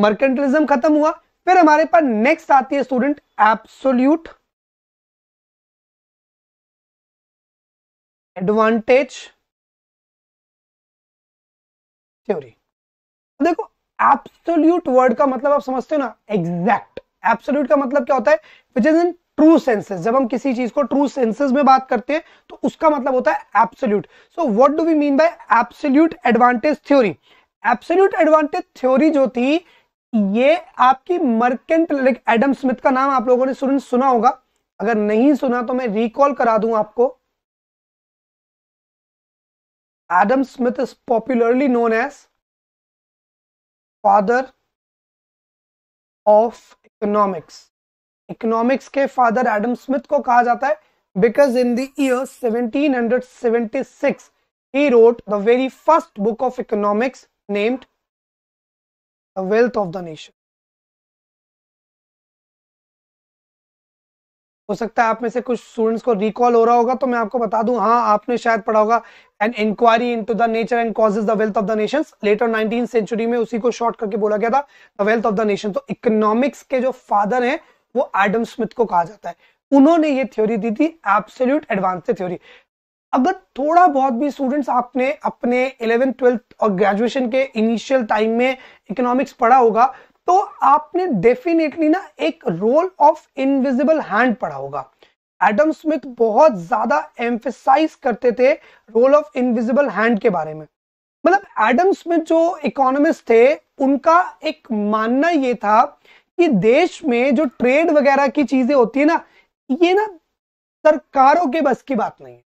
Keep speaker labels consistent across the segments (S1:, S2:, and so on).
S1: Mercantilism खत्म हुआ फिर हमारे पास नेक्स्ट आती है स्टूडेंट एब्सोल्यूट एडवांटेज थ्योरी देखो एब्सोल्यूट वर्ड का मतलब आप समझते हो ना एग्जैक्ट एब्सोल्यूट का मतलब क्या होता है which is in true senses जब हम किसी चीज को ट्रू सेंसेस में बात करते हैं तो उसका मतलब होता है absolute so what do we mean by absolute advantage theory absolute advantage theory जो थी ये आपकी लाइक एडम स्मिथ का नाम आप लोगों ने सुन सुना होगा अगर नहीं सुना तो मैं रिकॉल करा दूं आपको Adam Smith is popularly known as father of economics economics के फादर एडम स्मिथ को कहा जाता है because in hundred year six he wrote the very first book of economics named the wealth of the nation हो सकता है आप में से कुछ स्टूडेंट्स को रिकॉल हो रहा होगा तो मैं आपको बता दूं हाँ आपने शायद पढ़ा होगा an inquiry into the nature and causes the wealth of the nations later nineteen century में उसी को शॉर्ट करके बोला गया था the wealth of the nation तो इकोनॉमिक्स के जो फादर हैं वो एडम स्मिथ को कहा जाता है उन्होंने ये थ्योरी दी थी एब्सोल्यूट एडवांस थ्योरी अगर थोड़ा बहुत भी स्टूडेंट्स आपने अपने इलेवेंथ ट्वेल्थ और ग्रेजुएशन के इनिशियल टाइम में इकोनॉमिक्स पढ़ा होगा तो आपने डेफिनेटली ना एक रोल ऑफ इनविजिबल हैंड पढ़ा होगा एडम स्मिथ बहुत ज्यादा एम्फेसाइज करते थे रोल ऑफ इनविजिबल हैंड के बारे में मतलब एडम स्मिथ जो इकोनॉमिस्ट थे उनका एक मानना ये था कि देश में जो ट्रेड वगैरह की चीजें होती है ना ये ना सरकारों के बस की बात नहीं है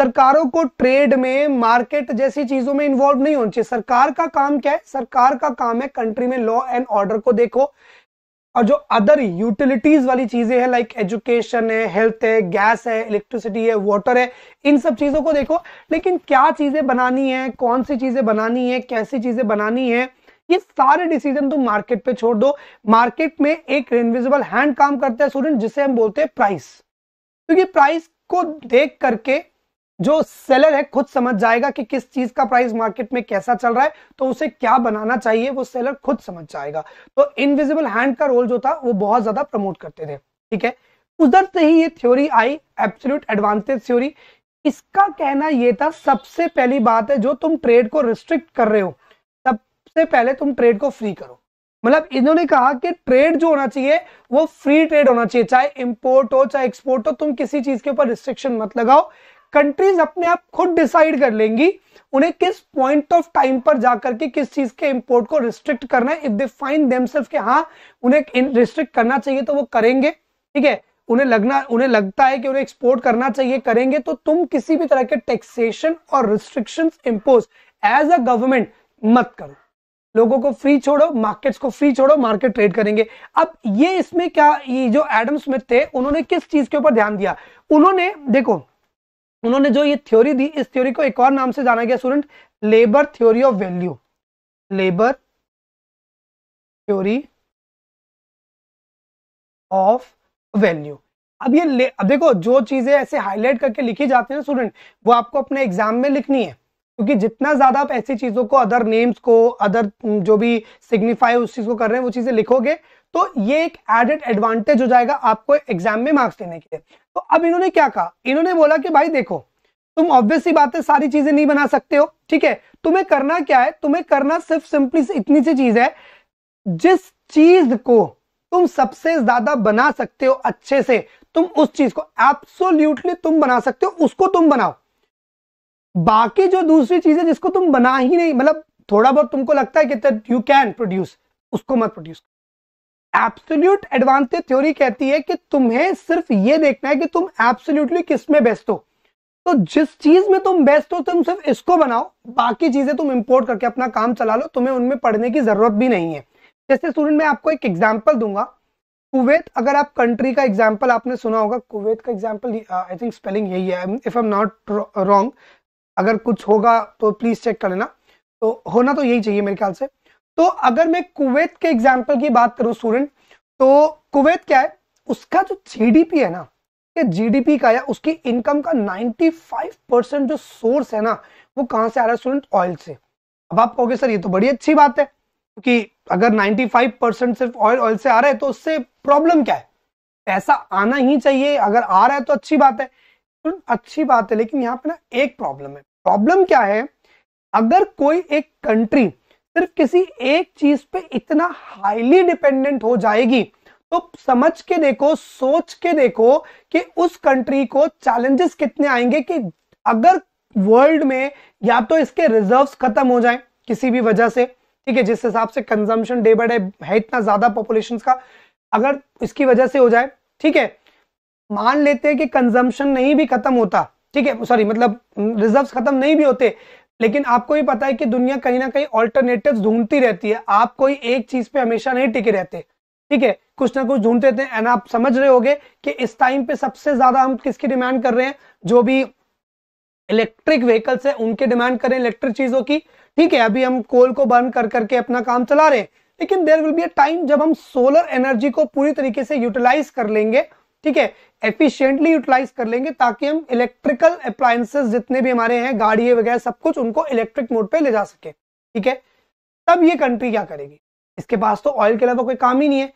S1: सरकारों को ट्रेड में मार्केट जैसी चीजों में इन्वॉल्व नहीं होना चाहिए सरकार का काम क्या है सरकार का काम है कंट्री में लॉ एंड ऑर्डर को देखो और जो अदर यूटिलिटीज वाली चीजें हैं लाइक एजुकेशन है हेल्थ है गैस है इलेक्ट्रिसिटी है वाटर है इन सब चीजों को देखो लेकिन क्या चीजें बनानी है कौन सी चीजें बनानी है कैसी चीजें बनानी है ये सारे डिसीजन तुम मार्केट पे छोड़ दो मार्केट में एक इनविजिबल हैंड काम करता है स्टूडेंट जिसे हम बोलते हैं प्राइस क्योंकि प्राइस को देख करके जो सेलर है खुद समझ जाएगा कि किस चीज का प्राइस मार्केट में कैसा चल रहा है तो उसे क्या बनाना चाहिए वो सेलर खुद समझ जाएगा तो इनविजिबल हैंड का रोल जो था वो बहुत ज्यादा प्रमोट करते थे ठीक है उधर से ही ये थ्योरी आई एब्सोल्यूट एडवांटेज थ्योरी इसका कहना यह था सबसे पहली बात है जो तुम ट्रेड को रिस्ट्रिक्ट कर रहे हो सबसे पहले तुम ट्रेड को फ्री करो मतलब इन्होंने कहा कि ट्रेड जो होना चाहिए वो फ्री ट्रेड होना चाहिए चाहे इंपोर्ट हो चाहे एक्सपोर्ट हो तुम किसी चीज के ऊपर रिस्ट्रिक्शन मत लगाओ कंट्रीज अपने आप खुद डिसाइड कर लेंगी उन्हें किस पॉइंट ऑफ टाइम पर जाकर के किस चीज के इंपोर्ट को रिस्ट्रिक्ट करना है इफ दे फाइन देमसेल्फ के हाँ उन्हें रिस्ट्रिक्ट करना चाहिए तो वो करेंगे ठीक है उन्हें लगना उन्हें लगता है कि उन्हें एक्सपोर्ट करना चाहिए करेंगे तो तुम किसी भी तरह के टैक्सेशन और restriction impose as a government मत करो लोगों को फ्री छोड़ो मार्केट्स को फ्री छोड़ो मार्केट ट्रेड करेंगे अब ये इसमें क्या ये जो एडम स्मिथ थे उन्होंने किस चीज के ऊपर ध्यान दिया उन्होंने देखो उन्होंने जो ये थ्योरी दी इस थ्योरी को एक और नाम से जाना गया student labour theory of value labour theory of value अब ये अब देखो जो चीजें ऐसे हाईलाइट करके लिखी जाती है ना स्टूडेंट वो आपको अपने एग्जाम में लिखनी है क्योंकि जितना ज्यादा आप ऐसी चीजों को अदर नेम्स को अदर जो भी सिग्निफाई उस चीज को कर रहे हैं वो चीजें लिखोगे तो ये एक एडेड एडवांटेज हो जाएगा आपको एग्जाम में मार्क्स लेने के लिए तो अब इन्होंने क्या कहा इन्होंने बोला कि भाई देखो तुम ऑब्वियस सी बात है सारी चीजें नहीं बना सकते हो ठीक है तुम्हें करना क्या है तुम्हें करना सिर्फ सिंपली इतनी सी चीज है जिस चीज को तुम सबसे ज्यादा बना सकते हो अच्छे से तुम उस चीज को एब्सोल्यूटली तुम बना सकते हो उसको तुम बनाओ बाकी जो दूसरी चीज है जिसको तुम बना ही नहीं मतलब थोड़ा बहुत तुमको लगता है कि यू कैन प्रोड्यूस उसको मत प्रोड्यूस एब्सोल्यूट एडवांटेज थ्योरी कहती है कि तुम्हें सिर्फ ये देखना है कि तुम एब्सोल्यूटली किस में बेस्ट हो तो जिस चीज में तुम बेस्ट हो तुम सिर्फ इसको बनाओ बाकी चीजें तुम इंपोर्ट करके अपना काम चला लो तुम्हें उनमें पढ़ने की जरूरत भी नहीं है जैसे स्टूडेंट मैं आपको एक एग्जाम्पल दूंगा कुवैत अगर आप कंट्री का एग्जाम्पल आपने सुना होगा कुवैत का एग्जाम्पल आई थिंक स्पेलिंग यही है if I am not wrong अगर कुछ होगा तो प्लीज चेक कर लेना तो होना तो यही चाहिए मेरे ख्याल से तो अगर मैं कुवैत के एग्जाम्पल की बात करूं स्टूडेंट तो कुवैत क्या है उसका जो जीडीपी है ना जीडीपी का या उसकी इनकम का 95 परसेंट जो सोर्स है ना वो कहां से आ रहा है स्टूडेंट ऑयल से अब आप कहोगे सर ये तो बड़ी अच्छी बात है क्योंकि अगर 95 परसेंट सिर्फ ऑयल ऑयल से आ रहा है तो उससे प्रॉब्लम क्या है पैसा आना ही चाहिए अगर आ रहा है तो अच्छी बात है तो अच्छी बात है लेकिन यहाँ पे ना एक प्रॉब्लम है प्रॉब्लम क्या है अगर कोई एक कंट्री सिर्फ किसी एक चीज पे इतना हाईली डिपेंडेंट हो जाएगी तो समझ के देखो सोच के देखो कि उस कंट्री को चैलेंजेस कितने आएंगे कि अगर वर्ल्ड में या तो इसके रिजर्व्स खत्म हो जाएं किसी भी वजह से ठीक है जिस हिसाब से कंजम्पशन डे बाय डे है इतना ज्यादा पॉपुलेशन का अगर इसकी वजह से हो जाए ठीक है मान लेते हैं कि कंजम्पशन नहीं भी खत्म होता ठीक है सॉरी मतलब रिजर्व खत्म नहीं भी होते लेकिन आपको भी पता है कि दुनिया कहीं ना कहीं ऑल्टरनेटिव ढूंढती रहती है आप कोई एक चीज पे हमेशा नहीं टिके रहते ठीक है कुछ ना कुछ ढूंढते थे एंड आप समझ रहे होगे कि इस टाइम पे सबसे ज्यादा हम किसकी डिमांड कर रहे हैं जो भी इलेक्ट्रिक व्हीकल्स है उनके डिमांड कर रहे हैं इलेक्ट्रिक चीजों की ठीक है अभी हम कोल को बर्न कर करके अपना काम चला रहे हैं लेकिन there will be a time जब हम सोलर एनर्जी को पूरी तरीके से यूटिलाइज कर लेंगे ठीक है एफिशियंटली यूटिलाइज कर लेंगे ताकि हम इलेक्ट्रिकल अप्लायसेस जितने भी हमारे हैं गाड़ी वगैरह सब कुछ उनको इलेक्ट्रिक मोड पे ले जा सके ठीक है तब ये कंट्री क्या करेगी इसके पास तो ऑयल के अलावा कोई काम ही नहीं है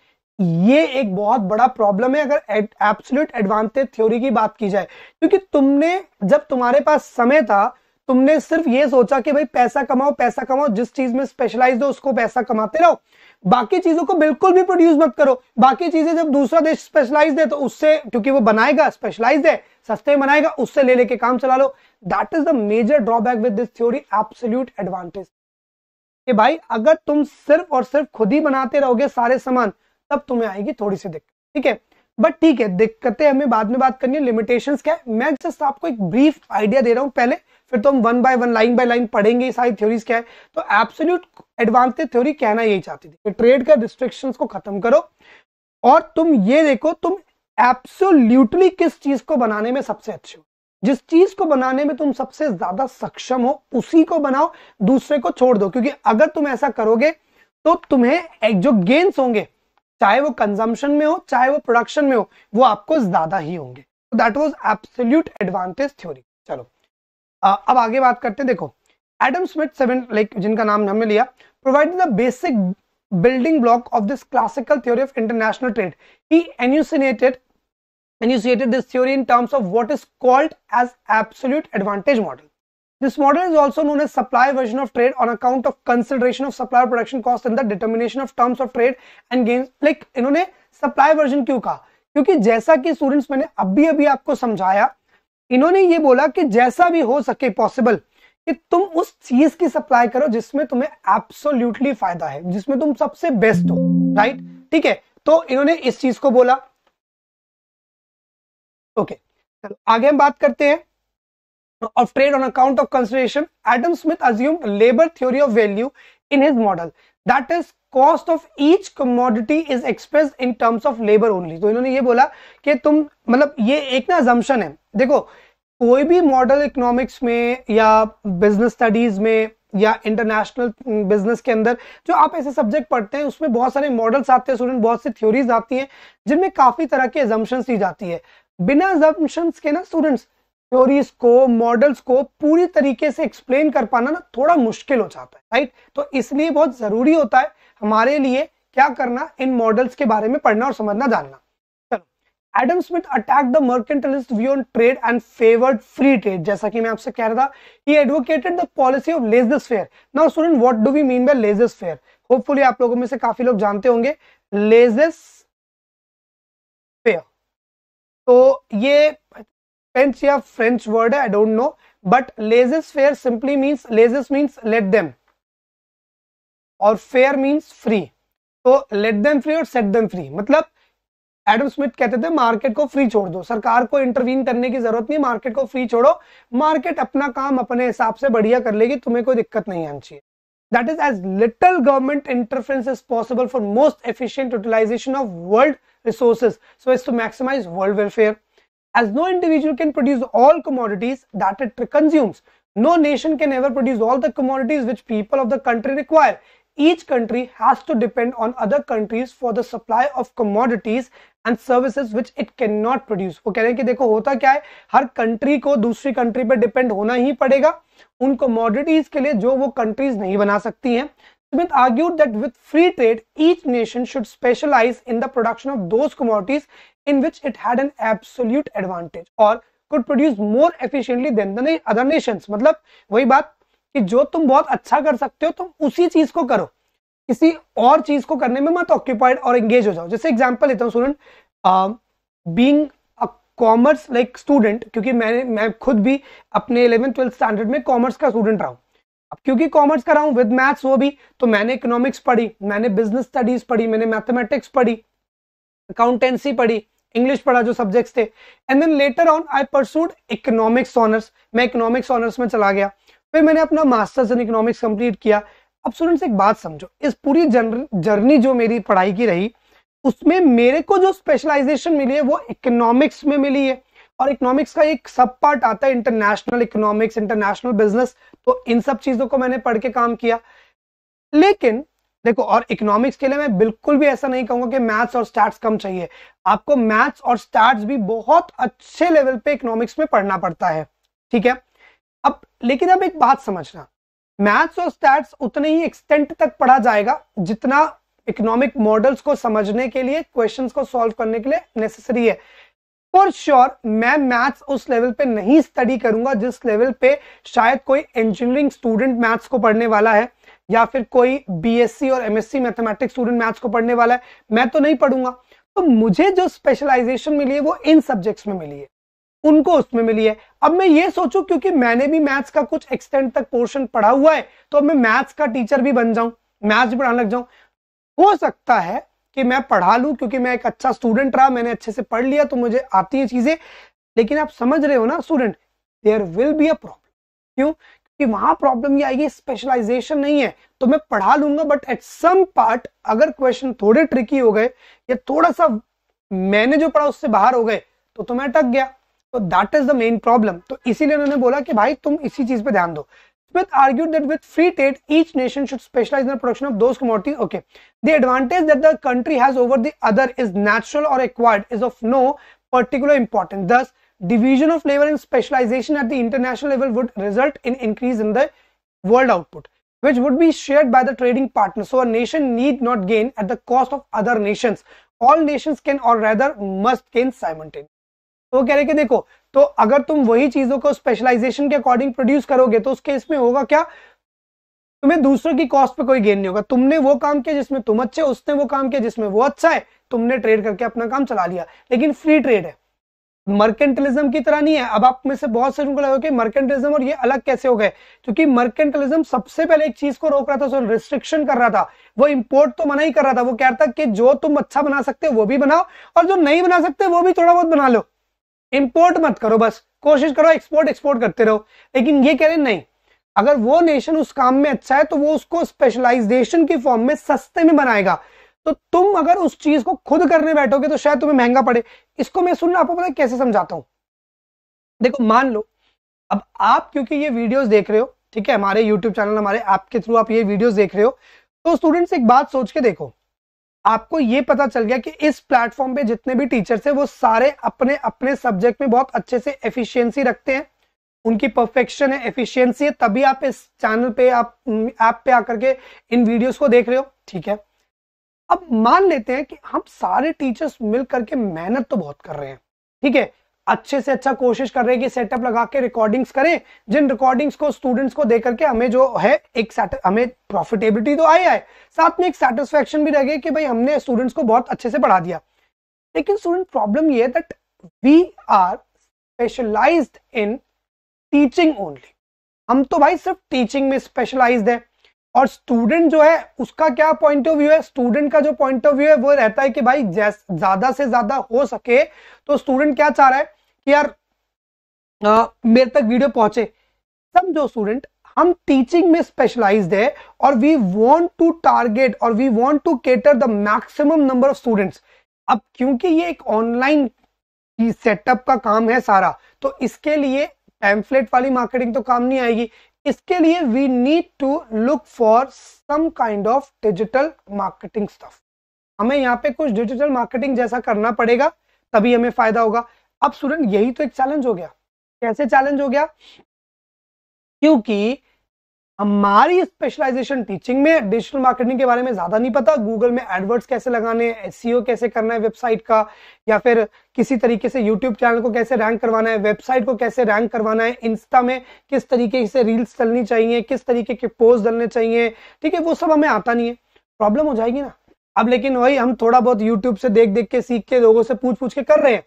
S1: ये एक बहुत बड़ा प्रॉब्लम है अगर एब्सोल्यूट एडवांटेज थ्योरी की बात की जाए क्योंकि तुमने जब तुम्हारे पास समय था तुमने सिर्फ ये सोचा कि भाई पैसा कमाओ पैसा कमाओ जिस चीज में स्पेशलाइज हो उसको पैसा कमाते रहो बाकी चीजों को बिल्कुल भी प्रोड्यूस मत करो बाकी चीजें जब दूसरा देश स्पेशलाइज है तो उससे क्योंकि वो बनाएगा स्पेशलाइज है सस्ते में बनाएगा उससे ले लेके काम चला लो that is the major drawback with this theory absolute advantage कि भाई अगर तुम सिर्फ और सिर्फ खुद ही बनाते रहोगे सारे सामान तब तुम्हें आएगी थोड़ी सी दिक्कत ठीक है बट ठीक है दिक्कतें हमें बाद में बात करनी है लिमिटेशंस क्या है मैं जस्ट आपको एक ब्रीफ आइडिया दे रहा हूं पहले फिर तो हम one by one line by line पढ़ेंगे सारी थ्योरीज क्या है तो एब्सोल्यूट एडवांटेज थ्योरी कहना यही चाहती थी ट्रेड का रिस्ट्रिक्शन को खत्म करो और तुम ये देखो तुम एब्सोल्यूटली किस चीज को बनाने में सबसे अच्छे हो जिस चीज को बनाने में तुम सबसे ज्यादा सक्षम हो उसी को बनाओ दूसरे को छोड़ दो क्योंकि अगर तुम ऐसा करोगे तो तुम्हें जो गेन्स होंगे चाहे वो कंजम्पशन में हो चाहे वो प्रोडक्शन में हो वो आपको ज्यादा ही होंगे that was absolute advantage theory चलो अब आगे बात करते हैं देखो एडम स्मिथ सेवन लाइक जिनका नाम हमने लिया provide the basic building block of this classical theory of international trade he enunciated enunciated this theory in terms of what is called as absolute advantage model this model is also known as supply version of trade on account of consideration of supply production cost in the determination of terms of trade and gains like इन्होंने supply version क्यों कहा क्योंकि जैसा कि students मैंने अभी अभी आपको समझाया इन्होंने ये बोला कि जैसा भी हो सके पॉसिबल कि तुम उस चीज की सप्लाई करो जिसमें तुम्हें एब्सोल्युटली फायदा है जिसमें तुम सबसे बेस्ट हो राइट ठीक है तो इन्होंने इस चीज को बोला ओके चलो आगे हम बात करते हैं of trade on account of consideration Adam Smith assume labour theory of value in his model that is cost of each commodity is express in terms of labour only तो इन्होंने ये बोला कि तुम मतलब ये एक ना जम्पन है देखो कोई भी मॉडल इकोनॉमिक्स में या बिजनेस स्टडीज में या इंटरनेशनल बिजनेस के अंदर जो आप ऐसे सब्जेक्ट पढ़ते हैं उसमें बहुत सारे मॉडल्स आते हैं स्टूडेंट बहुत सी थ्योरीज आती हैं जिनमें काफ़ी तरह के एजम्पन्स दी जाती है बिना एजम्पन्स के ना स्टूडेंट्स थ्योरीज को मॉडल्स को पूरी तरीके से एक्सप्लेन कर पाना ना थोड़ा मुश्किल हो जाता है राइट तो इसलिए बहुत ज़रूरी होता है हमारे लिए क्या करना इन मॉडल्स के बारे में पढ़ना और समझना जानना चलो Adam Smith attack the mercantilist view on trade and favoured free trade जैसा कि मैं आपसे कह रहा था he advocated the policy of laissez faire now student what do we mean by laissez faire hopefully आप लोगों में से काफी लोग जानते होंगे लेजस फेयर तो ये फ्रेंच या फ्रेंच वर्ड है I don't know but laissez faire simply means laissez means let them और फेयर मीन्स फ्री तो लेट देम फ्री और सेट देम फ्री मतलब एडम स्मिथ कहते थे मार्केट को फ्री छोड़ दो सरकार को इंटरवीन करने की जरूरत नहीं मार्केट को फ्री छोड़ो मार्केट अपना काम अपने हिसाब से बढ़िया कर लेगी तुम्हें कोई दिक्कत नहीं आनी चाहिए that is as little government interference is possible for most efficient utilisation of world resources so is to maximise world welfare as no individual can produce all commodities that it consumes no nation can ever produce all the commodities which people of the country require each country has to depend on other countries for the supply of commodities and services which it cannot produce produce वो कह रहे हैं कि देखो होता क्या है हर country को दूसरी कंट्री पर डिपेंड होना ही पड़ेगा उन कमोडिटीज के लिए जो वो कंट्रीज नहीं बना सकती हैं Smith argued that with free trade, each nation should specialize in the production of those commodities in which it had an absolute advantage or could produce more efficiently than the other nations. मतलब वही बात कि जो तुम बहुत अच्छा कर सकते हो तुम उसी चीज को करो किसी और चीज को करने में मत ऑक्यूपाइड और एंगेज हो जाओ जैसे एग्जाम्पल देता हूँ student being commerce like student क्योंकि मैंने मैं खुद भी अपने इलेवन ट्वेल्थ स्टैंडर्ड में कॉमर्स का स्टूडेंट रहा हूँ अब क्योंकि कॉमर्स करा हूँ विद मैथ्स वो भी तो मैंने इकोनॉमिक्स पढ़ी मैंने बिजनेस स्टडीज पढ़ी मैंने मैथमेटिक्स पढ़ी अकाउंटेंसी पढ़ी इंग्लिश पढ़ा जो सब्जेक्ट्स थे and then later on I pursued economics honours मैं इकोनॉमिक्स ऑनर्स में चला गया फिर मैंने अपना मास्टर्स इन इकोनॉमिक्स कंप्लीट किया अब स्टूडेंट्स एक बात समझो इस पूरी जर्नी जो मेरी पढ़ाई की रही उसमें मेरे को जो स्पेशलाइजेशन मिली है वो इकोनॉमिक्स में मिली है और इकोनॉमिक्स का एक सब पार्ट आता है इंटरनेशनल इकोनॉमिक्स इंटरनेशनल बिजनेस तो इन सब चीजों को मैंने पढ़ के काम किया लेकिन देखो और इकोनॉमिक्स के लिए मैं बिल्कुल भी ऐसा नहीं कहूंगा कि मैथ्स और स्टैट्स कम चाहिए आपको मैथ्स और स्टैट्स भी बहुत अच्छे लेवल पे इकोनॉमिक्स में पढ़ना पड़ता है ठीक है अब लेकिन अब एक बात समझना मैथ्स और स्टैट्स उतने ही एक्सटेंट तक पढ़ा जाएगा जितना इकोनॉमिक मॉडल्स को समझने के लिए क्वेश्चंस को सॉल्व करने के लिए नेसेसरी है फॉर श्योर sure, मैं मैथ्स उस लेवल पे नहीं स्टडी करूंगा जिस लेवल पे शायद कोई इंजीनियरिंग स्टूडेंट मैथ्स को पढ़ने वाला है या फिर कोई बीएससी और एमएससी मैथमेटिक्स स्टूडेंट मैथ्स को पढ़ने वाला है मैं तो नहीं पढ़ूंगा तो मुझे जो स्पेशलाइजेशन मिली है वो इन सब्जेक्ट्स में मिली है उनको उसमें मिली है अब मैं ये सोचू क्योंकि मैंने भी मैथ्स का कुछ एक्सटेंड तक पोर्शन पढ़ा हुआ है तो अब मैं मैथ्स का टीचर भी बन जाऊं मैथ्स भी पढ़ाने लग जाऊं हो सकता है कि मैं पढ़ा लूं क्योंकि मैं एक अच्छा स्टूडेंट रहा मैंने अच्छे से पढ़ लिया तो मुझे आती है चीजें लेकिन आप समझ रहे हो ना student there will be a problem क्यों क्योंकि वहां प्रॉब्लम ये आएगी स्पेशलाइजेशन नहीं है तो मैं पढ़ा लूंगा बट एट सम पार्ट अगर क्वेश्चन थोड़े ट्रिकी हो गए या थोड़ा सा मैंने जो पढ़ा उससे बाहर हो गए तो तो मैं अटक गया तो that is the main problem तो इसीलिए उन्होंने बोला कि भाई तुम इसी चीज पे ध्यान दो Smith argued that with free trade, each nation should specialize in the production of those commodities. Okay, the advantage that the country has over the other is natural or acquired is of no particular importance. Thus, division of labor and specialization at the international level would result in increase in the world output, which would be shared by the trading partners. So, a nation need not gain at the cost of other nations. All nations can, or rather, must gain simultaneously. तो वो कह रहे कि देखो तो अगर तुम वही चीजों को स्पेशलाइजेशन के अकॉर्डिंग प्रोड्यूस करोगे तो उस केस में होगा क्या तुम्हें दूसरों की कॉस्ट पे कोई गेन नहीं होगा तुमने वो काम किया जिसमें तुम अच्छे उसने वो काम किया जिसमें वो अच्छा है तुमने ट्रेड करके अपना काम चला लिया लेकिन फ्री ट्रेड है मर्केंटलिज्म की तरह नहीं है अब आप में से बहुत से उनको लगे कि मर्केंटलिज्म और ये अलग कैसे हो गए क्योंकि मर्केंटलिज्म सबसे पहले एक चीज को रोक रहा था सो रिस्ट्रिक्शन कर रहा था वो इंपोर्ट तो मना ही कर रहा था वो कह रहा था कि जो तुम अच्छा बना सकते हो वो भी बनाओ और जो नहीं बना सकते वो भी थोड़ा बहुत बना लो इंपोर्ट मत करो बस कोशिश करो एक्सपोर्ट एक्सपोर्ट करते रहो लेकिन ये कह रहे नहीं अगर वो नेशन उस काम में अच्छा है तो वो उसको स्पेशलाइजेशन के फॉर्म में सस्ते में बनाएगा तो तुम अगर उस चीज को खुद करने बैठोगे तो शायद तुम्हें महंगा पड़े इसको मैं सुन आपको पता कैसे समझाता हूं देखो मान लो अब आप क्योंकि ये वीडियोस देख रहे हो ठीक है हमारे यूट्यूब चैनल हमारे ऐप के थ्रू आप ये वीडियोस देख रहे हो तो स्टूडेंट्स एक बात सोच के देखो आपको ये पता चल गया कि इस प्लेटफॉर्म पे जितने भी टीचर्स हैं वो सारे अपने अपने सब्जेक्ट में बहुत अच्छे से एफिशिएंसी रखते हैं उनकी परफेक्शन है एफिशिएंसी है तभी आप इस चैनल पे आप ऐप पे आकर के इन वीडियोस को देख रहे हो ठीक है अब मान लेते हैं कि हम सारे टीचर्स मिल करके मेहनत तो बहुत कर रहे हैं ठीक है अच्छे से अच्छा कोशिश कर रहे हैं कि सेटअप लगा के रिकॉर्डिंग्स करें जिन रिकॉर्डिंग्स को स्टूडेंट्स को देकर के हमें जो है एक हमें प्रॉफिटेबिलिटी तो आया है साथ में एक सेटिस्फेक्शन भी रहे कि भाई हमने स्टूडेंट्स को बहुत अच्छे से पढ़ा दिया लेकिन स्टूडेंट प्रॉब्लम ये है that we are specialised in teaching only हम तो भाई सिर्फ टीचिंग में स्पेशलाइज्ड है और स्टूडेंट जो है उसका क्या पॉइंट ऑफ व्यू है स्टूडेंट का जो पॉइंट ऑफ व्यू है वो रहता है कि भाई ज्यादा से ज्यादा हो सके तो स्टूडेंट क्या चाह रहा है कि यार आ, मेरे तक वीडियो पहुंचे समझो स्टूडेंट हम टीचिंग में स्पेशलाइज है और वी वांट टू टारगेट और we want to cater the maximum number of students अब क्योंकि ये एक ऑनलाइन सेटअप का काम है सारा तो इसके लिए पैम्फलेट वाली मार्केटिंग तो काम नहीं आएगी इसके लिए we need to look for some kind of digital marketing stuff हमें यहाँ पे कुछ डिजिटल मार्केटिंग जैसा करना पड़ेगा तभी हमें फायदा होगा अब स्टूडेंट यही तो एक चैलेंज हो गया कैसे चैलेंज हो गया क्योंकि हमारी स्पेशलाइजेशन टीचिंग में डिजिटल मार्केटिंग के बारे में ज्यादा नहीं पता गूगल में एडवर्ड्स कैसे लगाने हैं एसईओ e कैसे करना है वेबसाइट का या फिर किसी तरीके से यूट्यूब चैनल को कैसे रैंक करवाना है वेबसाइट को कैसे रैंक करवाना है इंस्टा में किस तरीके से रील्स चलनी चाहिए किस तरीके के पोस्ट डलने चाहिए ठीक है वो सब हमें आता नहीं है प्रॉब्लम हो जाएगी ना अब लेकिन वही हम थोड़ा बहुत यूट्यूब से देख देख के सीख के लोगों से पूछ पूछ के कर रहे हैं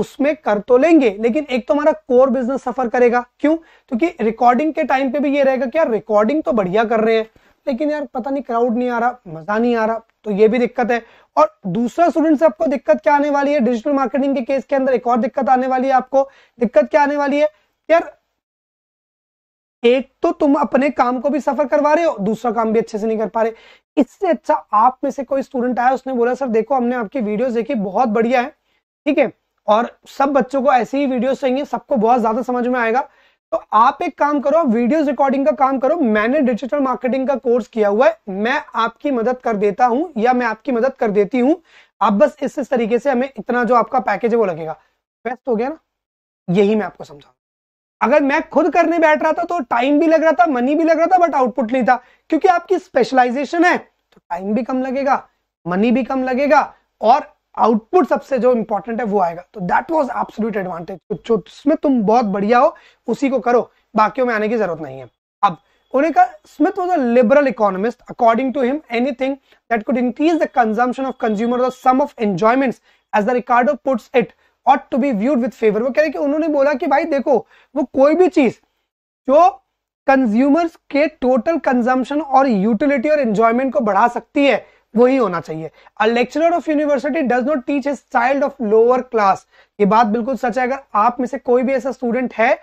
S1: उसमें कर तो लेंगे लेकिन एक तो हमारा कोर बिजनेस सफर करेगा क्यों क्योंकि रिकॉर्डिंग के टाइम पे भी ये रहेगा कि यार रिकॉर्डिंग तो बढ़िया कर रहे हैं लेकिन यार पता नहीं क्राउड नहीं आ रहा मजा नहीं आ रहा तो ये भी दिक्कत है और दूसरा स्टूडेंट से आपको दिक्कत क्या आने वाली है डिजिटल मार्केटिंग के केस के अंदर एक और दिक्कत आने वाली है आपको दिक्कत क्या आने वाली है यार एक तो तुम अपने काम को भी सफर करवा रहे हो दूसरा काम भी अच्छे से नहीं कर पा रहे इससे अच्छा आप में से कोई स्टूडेंट आया उसने बोला सर देखो हमने आपकी वीडियोस देखी बहुत बढ़िया है ठीक है और सब बच्चों को ऐसे ही वीडियोस चाहिए सबको बहुत ज्यादा समझ में आएगा तो आप एक काम करो वीडियो वीडियोस रिकॉर्डिंग का काम करो मैंने डिजिटल मार्केटिंग का कोर्स किया हुआ है मैं आपकी मदद कर देता हूं या मैं आपकी मदद कर देती हूं आप बस इस, इस तरीके से हमें इतना जो आपका पैकेज है वो लगेगा बेस्ट हो गया ना यही मैं आपको समझा अगर मैं खुद करने बैठ रहा था तो टाइम भी लग रहा था मनी भी लग रहा था बट आउटपुट नहीं था क्योंकि आपकी स्पेशलाइजेशन है तो टाइम भी कम लगेगा मनी भी कम लगेगा और आउटपुट सबसे जो इंपॉर्टेंट है वो आएगा तो दैट वॉज एब्सोल्यूट एडवांटेज जो जिसमें तुम बहुत बढ़िया हो उसी को करो बाकियों में आने की जरूरत नहीं है अब उन्हें कहा Smith was a liberal economist according to him anything that could increase the consumption of consumer the sum of enjoyments as the Ricardo puts it ought to be viewed with favour वो कह रहे कि उन्होंने बोला कि भाई देखो वो कोई भी चीज जो कंज्यूमर्स के टोटल कंजम्पशन और यूटिलिटी और एंजॉयमेंट को बढ़ा सकती है वही होना चाहिए a lecturer of university does not teach a child of lower class ये बात बिल्कुल सच है अगर आप में से कोई भी ऐसा स्टूडेंट है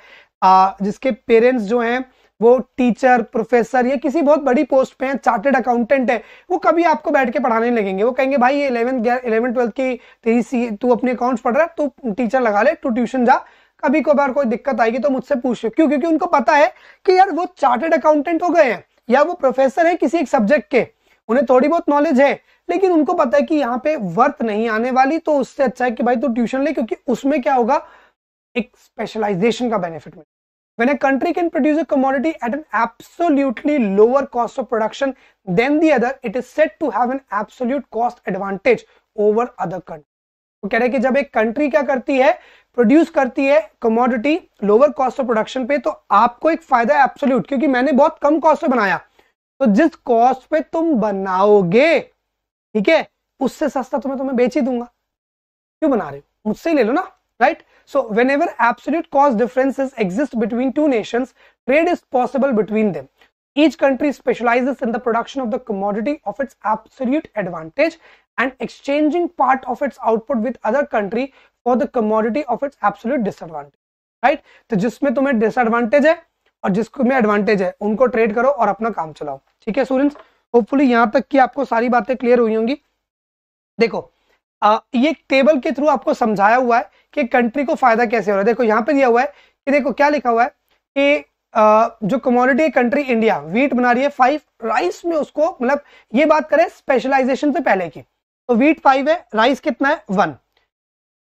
S1: आ, जिसके पेरेंट्स जो हैं वो टीचर प्रोफेसर या किसी बहुत बड़ी पोस्ट पे हैं चार्टेड अकाउंटेंट है वो कभी आपको बैठ के पढ़ाने लगेंगे वो कहेंगे भाई ये इलेवन इलेवन ट्वेल्थ की तेरी सी तू अपने अकाउंट्स पढ़ रहा है तू टीचर लगा ले तू ट्यूशन जा कभी कभार कोई दिक्कत आएगी तो मुझसे पूछ लो क्यों क्योंकि उनको पता है कि यार वो चार्टेड अकाउंटेंट हो गए हैं या वो प्रोफेसर है किसी एक सब्जेक्ट के उन्हें थोड़ी बहुत नॉलेज है लेकिन उनको पता है कि यहाँ पे वर्थ नहीं आने वाली तो उससे अच्छा है कि भाई तू तो ट्यूशन ले क्योंकि उसमें क्या होगा एक स्पेशलाइजेशन का बेनिफिट मिलेगा when a country can produce a commodity at an absolutely lower cost of production than the other it is said to have an absolute cost advantage over other country वो कह रहे हैं कि जब एक country क्या करती है प्रोड्यूस करती है commodity lower cost of production पे तो आपको एक फायदा है एब्सोल्यूट क्योंकि मैंने बहुत कम कॉस्ट पे बनाया तो जिस कॉस्ट पे तुम बनाओगे ठीक है उससे सस्ता तो मैं तुम्हें बेच ही दूंगा क्यों बना रहे हो मुझसे ही ले लो ना right so whenever absolute cost difference exist between two nation trade is possible between them each country specializes in the production of the commodity of its absolute advantage and exchanging part of its output with other country for the commodity of its absolute disadvantage right तो जिसमें तुम्हें disadvantage hai और जिसको में advantage है उनको trade करो और अपना काम चलाओ ठीक है स्टूडेंट्स होपफुली यहाँ तक की आपको सारी बातें क्लियर हुई होंगी देखो आ, ये टेबल के थ्रू आपको समझाया हुआ है कि कंट्री को फायदा कैसे हो रहा है देखो यहाँ पे दिया हुआ है कि देखो क्या लिखा हुआ है कि आ, जो कमोडिटी कंट्री इंडिया वीट बना रही है फाइव राइस में उसको मतलब ये बात करें स्पेशलाइजेशन से पहले की तो वीट फाइव है राइस कितना है वन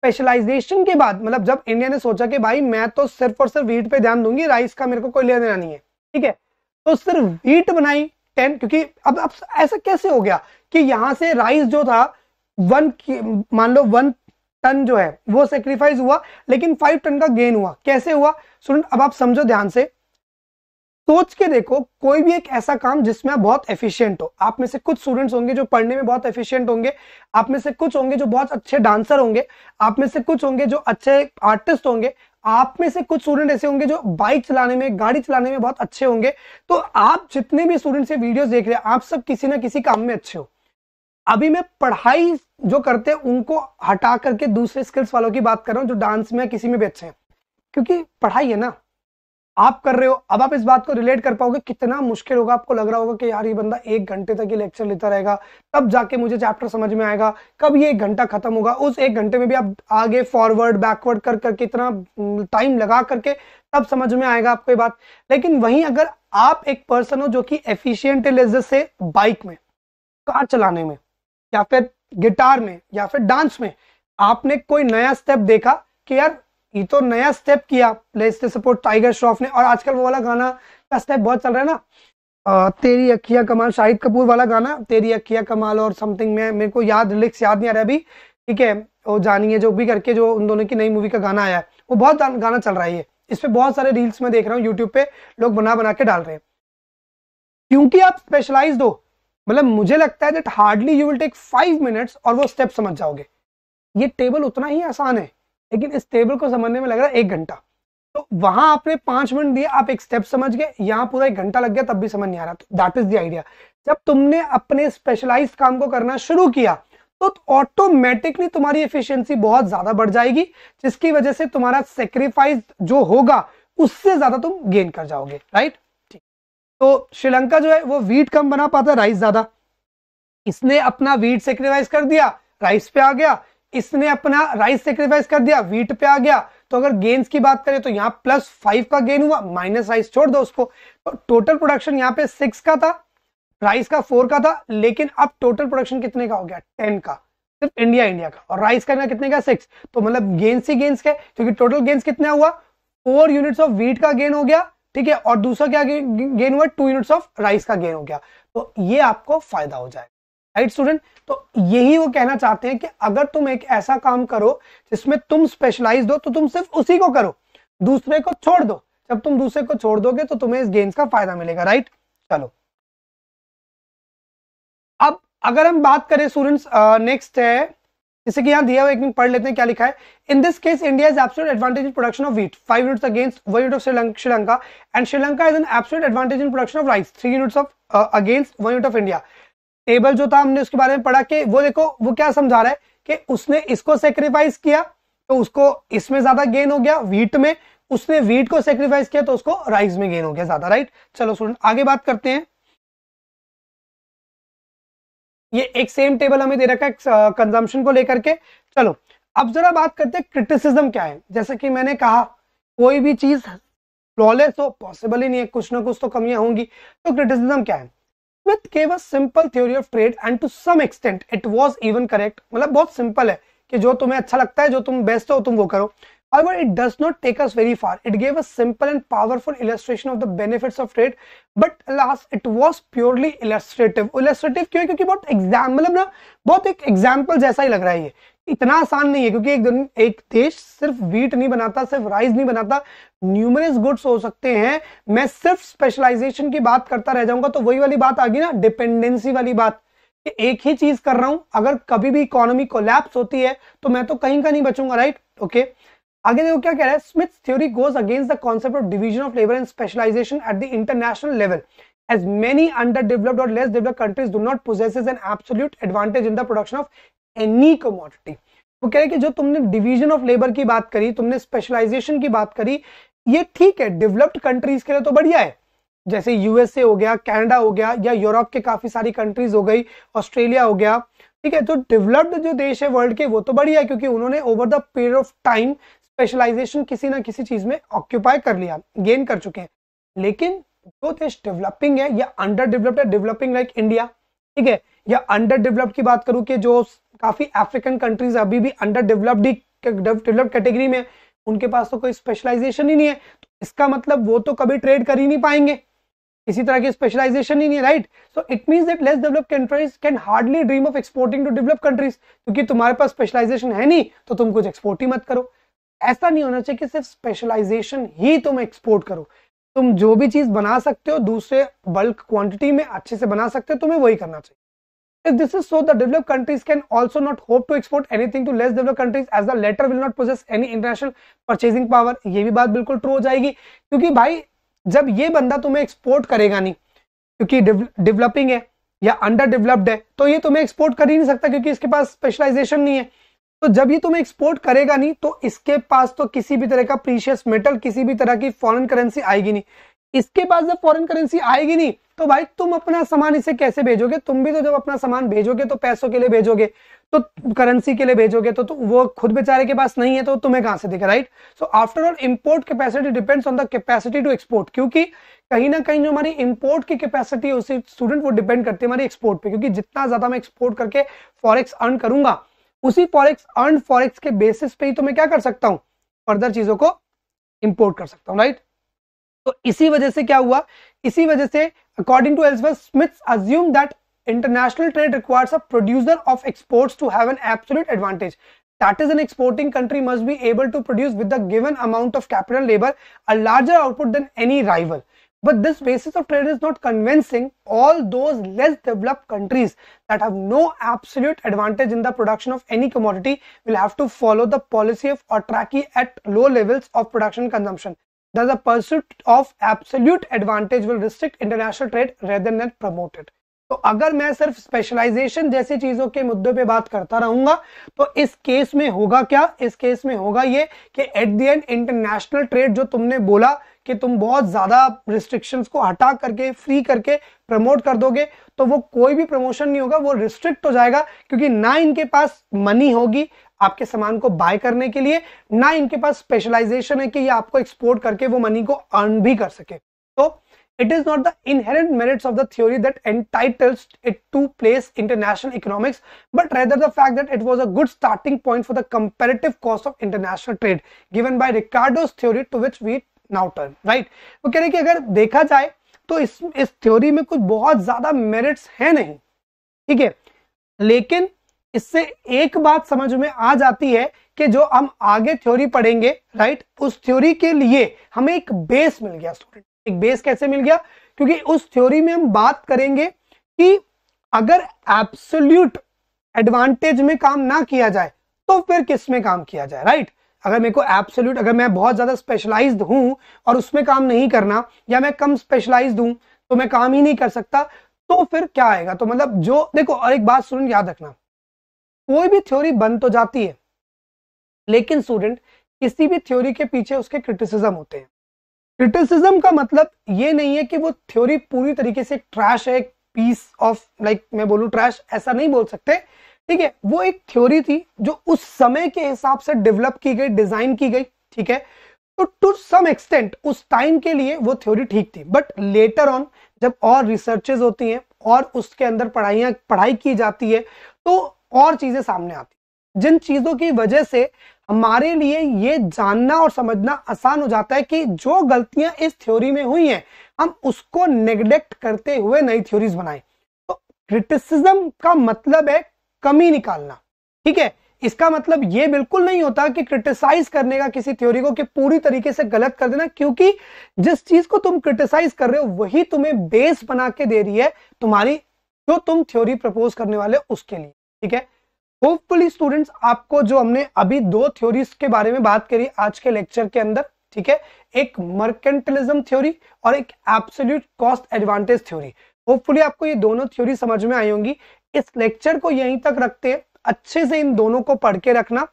S1: स्पेशलाइजेशन के बाद मतलब जब इंडिया ने सोचा कि भाई मैं तो सिर्फ और सिर्फ वीट पे ध्यान दूंगी राइस का मेरे को कोई लेना देना नहीं है ठीक है तो सिर्फ वीट बनाई टेन क्योंकि अब अब ऐसा कैसे हो गया कि यहां से राइस जो था वन मान लो वन टन जो है वो सेक्रीफाइस हुआ लेकिन फाइव टन का गेन हुआ कैसे हुआ स्टूडेंट अब आप समझो ध्यान से सोच के देखो कोई भी एक ऐसा काम जिसमें आप बहुत एफिशिएंट हो आप में से कुछ स्टूडेंट्स होंगे जो पढ़ने में बहुत एफिशिएंट होंगे आप में से कुछ होंगे जो बहुत अच्छे डांसर होंगे आप में से कुछ होंगे जो अच्छे आर्टिस्ट होंगे आप में से कुछ स्टूडेंट ऐसे होंगे जो बाइक चलाने में गाड़ी चलाने में बहुत अच्छे होंगे तो आप जितने भी स्टूडेंट से वीडियो देख रहे हैं आप सब किसी ना किसी काम में अच्छे हो अभी मैं पढ़ाई जो करते हैं उनको हटा करके दूसरे स्किल्स वालों की बात कर रहा हूँ जो डांस में किसी में भी अच्छे हैं क्योंकि पढ़ाई है ना आप कर रहे हो अब आप इस बात को रिलेट कर पाओगे कितना मुश्किल होगा आपको लग रहा होगा कि यार ये बंदा एक घंटे तक ये लेक्चर लेता रहेगा तब जाके मुझे चैप्टर समझ में आएगा कब ये एक घंटा खत्म होगा उस एक घंटे में भी आप आगे फॉरवर्ड बैकवर्ड कर करके इतना टाइम लगा करके तब समझ में आएगा आपको ये बात लेकिन वहीं अगर आप एक पर्सन हो जो कि एफिशियंट है लेजर से बाइक में कार चलाने में या फिर गिटार में या फिर डांस में आपने कोई नया स्टेप देखा कि यार ये तो नया स्टेप किया प्ले सपोर्ट टाइगर श्रॉफ ने और आजकल वो वाला गाना का स्टेप बहुत चल रहा है ना आ, तेरी अखिया कमाल शाहिद कपूर वाला गाना तेरी अखिया कमाल और समथिंग में मेरे को याद लिरिक्स याद नहीं आ रहा अभी ठीक है वो जानिए जो भी करके जो उन दोनों की नई मूवी का गाना आया है वो बहुत गाना चल रहा है ये इस पर बहुत सारे रील्स में देख रहा हूँ यूट्यूब पे लोग बना बना के डाल रहे हैं क्योंकि आप स्पेशलाइज हो मतलब मुझे लगता है that hardly you will take five minutes और वो स्टेप समझ जाओगे ये टेबल उतना ही आसान है लेकिन इस टेबल को समझने में लग रहा है एक घंटा तो वहां आपने पांच मिनट दिए आप एक स्टेप समझ गए यहाँ पूरा एक घंटा लग गया तब भी समझ नहीं आ रहा तो दैट इज द आइडिया जब तुमने अपने स्पेशलाइज काम को करना शुरू किया तो ऑटोमेटिकली तुम्हारी एफिशिएंसी बहुत ज्यादा बढ़ जाएगी जिसकी वजह से तुम्हारा सेक्रीफाइस जो होगा उससे ज्यादा तुम गेन कर जाओगे राइट ठीक तो श्रीलंका जो है वो वीट कम बना पाता राइस ज्यादा इसने अपना वीट सेक्रीफाइस कर दिया राइस पे आ गया इसने अपना राइस सेक्रीफाइस कर दिया वीट पे आ गया तो अगर गेन्स की बात करें तो यहाँ प्लस फाइव का गेन हुआ माइनस राइस छोड़ दो उसको तो टोटल प्रोडक्शन यहाँ पे सिक्स का था राइस का फोर का था लेकिन अब टोटल प्रोडक्शन कितने का हो गया टेन का सिर्फ इंडिया इंडिया का और राइस का कितने का सिक्स तो मतलब गेंस ही गेंस के क्योंकि टोटल गेंस कितना हुआ फोर यूनिट्स ऑफ वीट का गेन हो गया ठीक है और दूसरा क्या गेन हुआ टू यूनिट्स ऑफ राइस का गेन हो गया तो ये आपको फायदा हो जाएगा राइट स्टूडेंट तो यही वो कहना चाहते हैं कि अगर तुम एक ऐसा काम करो जिसमें तुम स्पेशलाइज हो तो तुम सिर्फ उसी को करो दूसरे को छोड़ दो जब तुम दूसरे को छोड़ दोगे तो तुम्हें इस गेम्स का फायदा मिलेगा राइट चलो अब अगर हम बात करें स्टूडेंट्स नेक्स्ट है जैसे कि यहां दिया हुआ एक मिनट पढ़ लेते हैं क्या लिखा है in this case India is absolute advantage in production of wheat five units against one unit of Sri Lanka and Sri Lanka is an absolute advantage in production of rice three units of against one unit of India table जो था हमने उसके बारे में पढ़ा कि वो देखो वो क्या समझा रहा है कि उसने इसको सेक्रीफाइस किया तो उसको इसमें ज्यादा गेन हो गया वीट में उसने वीट को सेक्रीफाइस किया तो उसको राइस में गेन हो गया ज्यादा राइट चलो स्टूडेंट आगे बात करते हैं ये एक सेम टेबल हमें दे रखा है कंजम्पशन uh, को लेकर के चलो अब जरा बात करते हैं क्रिटिसिज्म क्या है जैसे कि मैंने कहा कोई भी चीज फ्लॉलेस हो पॉसिबल ही नहीं है कुछ ना कुछ तो कमियां होंगी तो क्रिटिसिज्म क्या है Smith gave a simple theory of trade and to some extent it was even correct मतलब बहुत सिंपल है कि जो तुम्हें अच्छा लगता है जो तुम बेस्ट हो तुम वो करो However, it does not take us very far. It gave a simple and powerful illustration of the benefits of trade, but alas, it was purely illustrative. Illustrative क्यों क्योंकि बहुत example ना बहुत एक example जैसा ही लग रहा है ये इतना आसान नहीं है क्योंकि एक दिन एक देश सिर्फ वीट नहीं बनाता सिर्फ राइस नहीं बनाता न्यूमरस गुड्स हो सकते हैं मैं सिर्फ स्पेशलाइजेशन की बात करता रह जाऊंगा तो वही वाली बात आ गई ना डिपेंडेंसी वाली बात कि एक ही चीज कर रहा हूं अगर कभी भी इकोनॉमी कोलैप्स होती है तो मैं तो कहीं का नहीं बचूंगा राइट ओके आगे देखो क्या कह रहा है Smith theory goes against the concept of division of labour and specialisation at the international level as many underdeveloped और less developed countries do not possesses an absolute advantage in the production of any commodity वो कह रहे कि जो तुमने division of labour की बात करी तुमने स्पेशलाइजेशन की बात करी ये ठीक है डेवलप्ड कंट्रीज के लिए तो बढ़िया है जैसे यूएसए हो गया कनाडा हो गया या यूरोप के काफी सारी कंट्रीज हो गई ऑस्ट्रेलिया हो गया ठीक है तो डेवलप्ड जो देश है वर्ल्ड के वो तो बढ़िया है क्योंकि उन्होंने over the period of time specialisation किसी ना किसी चीज में ऑक्यूपाई कर लिया गेन कर चुके हैं लेकिन जो देश डेवलपिंग है या अंडर डेवलप्ड है डेवलपिंग लाइक इंडिया ठीक है या अंडर डेवलप्ड की बात करूं कि जो काफ़ी अफ्रीकन कंट्रीज अभी भी अंडर डेवलप्ड डेवलप्ड कैटेगरी में उनके पास तो कोई स्पेशलाइजेशन ही नहीं है तो इसका मतलब वो तो कभी ट्रेड कर ही नहीं पाएंगे इसी तरह की स्पेशलाइजेशन ही नहीं है right so it mean that less develop countries can hardly dream of exporting to develop countries क्योंकि तुम्हारे पास स्पेशलाइजेशन है नहीं तो तुम कुछ एक्सपोर्ट ही मत करो ऐसा नहीं होना चाहिए कि सिर्फ स्पेशलाइजेशन ही तुम एक्सपोर्ट करो तुम जो भी चीज बना सकते हो दूसरे बल्क क्वांटिटी में अच्छे से बना सकते हो तुम्हें वही करना चाहिए If this is so, the developed countries can also not hope to export anything to less developed countries as the latter will not possess any international purchasing power. ये भी बात बिल्कुल true हो जाएगी क्योंकि भाई जब ये बंदा तुम्हें export करेगा नहीं क्योंकि developing है या अंडर डेवलप्ड है तो ये तुम्हें एक्सपोर्ट कर ही नहीं सकता क्योंकि इसके पास स्पेशलाइजेशन नहीं है तो जब ये तुम्हें एक्सपोर्ट करेगा नहीं तो इसके पास तो किसी भी तरह का प्रीशियस मेटल किसी भी तरह की फॉरेन करेंसी आएगी नहीं इसके बाद जब फॉरेन करेंसी आएगी नहीं तो भाई तुम अपना सामान इसे कैसे भेजोगे तुम भी तो जब अपना सामान भेजोगे तो पैसों के लिए भेजोगे तो करेंसी के लिए भेजोगे तो, तो वो खुद बेचारे के पास नहीं है तो तुम्हें कहां से देगा right so after all import capacity depends on the capacity to export क्योंकि कहीं ना कहीं जो हमारी इम्पोर्ट की कैपेसिटी है उसे स्टूडेंट वो डिपेंड करती है हमारी एक्सपोर्ट पे क्योंकि जितना ज्यादा मैं एक्सपोर्ट करके फॉरेक्स अर्न करूंगा उसी फॉरेक्स अर्न फॉरेक्स के बेसिस पे ही तो मैं क्या कर सकता हूँ फर्दर चीजों को इम्पोर्ट कर सकता हूँ राइट तो इसी वजह से क्या हुआ इसी वजह से according to elsewhere Smith assume that international trade requires a producer of exports to have an absolute advantage that is an exporting country must be able to produce with the given amount of capital labor a larger output than any rival but this basis of trade is not convincing all those less developed countries that have no absolute advantage in the production of any commodity will have to follow the policy of autarky at low levels of production consumption that the pursuit of absolute advantage will restrict international trade rather than promote it. तो अगर मैं सिर्फ specialisation जैसी चीजों के मुद्दों पे बात करता रहूंगा तो इस केस में होगा क्या इस केस में होगा ये कि at the end international trade जो तुमने बोला कि तुम बहुत ज्यादा रिस्ट्रिक्शंस को हटा करके फ्री करके प्रमोट कर दोगे तो वो कोई भी प्रमोशन नहीं होगा वो रिस्ट्रिक्ट हो जाएगा क्योंकि ना इनके पास मनी होगी आपके सामान को बाय करने के लिए ना इनके पास स्पेशलाइजेशन है कि ये आपको एक्सपोर्ट करके वो मनी को अर्न भी कर सके तो it is not the inherent merits of the theory that entitles it to place international economics but rather the fact that it was a good starting point for the comparative cost of international trade given by Ricardo's theory to which we now term right वो कह रहे हैं कि अगर देखा जाए तो इस इस थ्योरी में कुछ बहुत ज्यादा मेरिट्स है नहीं ठीक है लेकिन इससे एक बात समझ में आ जाती है कि जो हम आगे थ्योरी पढ़ेंगे राइट उस थ्योरी के लिए हमें एक बेस मिल गया स्टूडेंट एक बेस कैसे मिल गया क्योंकि उस थ्योरी में हम बात करेंगे कि अगर एब्सोल्यूट एडवांटेज में काम ना किया जाए तो फिर किस में काम किया जाए राइट अगर मेरे को एब्सोल्यूट अगर मैं बहुत ज़्यादा स्पेशलाइज हूँ और उसमें काम नहीं करना या मैं कम स्पेशलाइज हूं तो मैं काम ही नहीं कर सकता तो फिर क्या आएगा तो मतलब जो देखो और एक बात स्टूडेंट याद रखना कोई भी थ्योरी बन तो जाती है लेकिन स्टूडेंट किसी भी थ्योरी के पीछे उसके क्रिटिसिज्म होते हैं क्रिटिसिज्म का मतलब ये नहीं है कि वो थ्योरी पूरी तरीके से ट्रैश है पीस ऑफ लाइक मैं बोलूं ट्रैश ऐसा नहीं बोल सकते ठीक है वो एक थ्योरी थी जो उस समय के हिसाब से डेवलप की गई डिजाइन की गई ठीक है तो टू सम एक्सटेंट उस टाइम के लिए वो थ्योरी ठीक थी बट लेटर ऑन जब और रिसर्चेज होती हैं और उसके अंदर पढ़ाइया पढ़ाई की जाती है तो और चीजें सामने आती जिन चीजों की वजह से हमारे लिए ये जानना और समझना आसान हो जाता है कि जो गलतियां इस थ्योरी में हुई हैं हम उसको नेग्लेक्ट करते हुए नई थ्योरीज बनाए तो क्रिटिसिज्म का मतलब है कमी निकालना ठीक है इसका मतलब ये बिल्कुल नहीं होता कि क्रिटिसाइज करने का किसी थ्योरी को कि पूरी तरीके से गलत कर देना क्योंकि जिस चीज को तुम क्रिटिसाइज कर रहे हो वही तुम्हें बेस बना के दे रही है तुम्हारी जो तुम थ्योरी प्रपोज करने वाले उसके लिए ठीक है होपफुली स्टूडेंट्स आपको जो हमने अभी दो थ्योरीज के बारे में बात करी आज के लेक्चर के अंदर ठीक है एक मर्केंटलिज्म थ्योरी और एक absolute cost advantage theory hopefully आपको ये दोनों थ्योरी समझ में आई होंगी इस लेक्चर को यहीं तक रखते हैं अच्छे से इन दोनों को पढ़ के रखना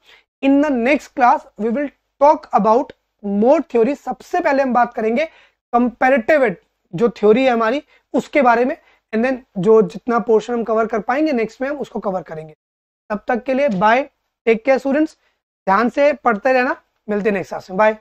S1: in the next class we will talk about more theory सबसे पहले हम बात करेंगे कंपेरेटिव जो थ्योरी है हमारी उसके बारे में एंड देन जो जितना पोर्शन हम कवर कर पाएंगे नेक्स्ट में हम उसको कवर करेंगे तब तक के लिए बाय टेक केयर स्टूडेंट्स ध्यान से पढ़ते रहना मिलते नेक्स्ट क्लास में बाय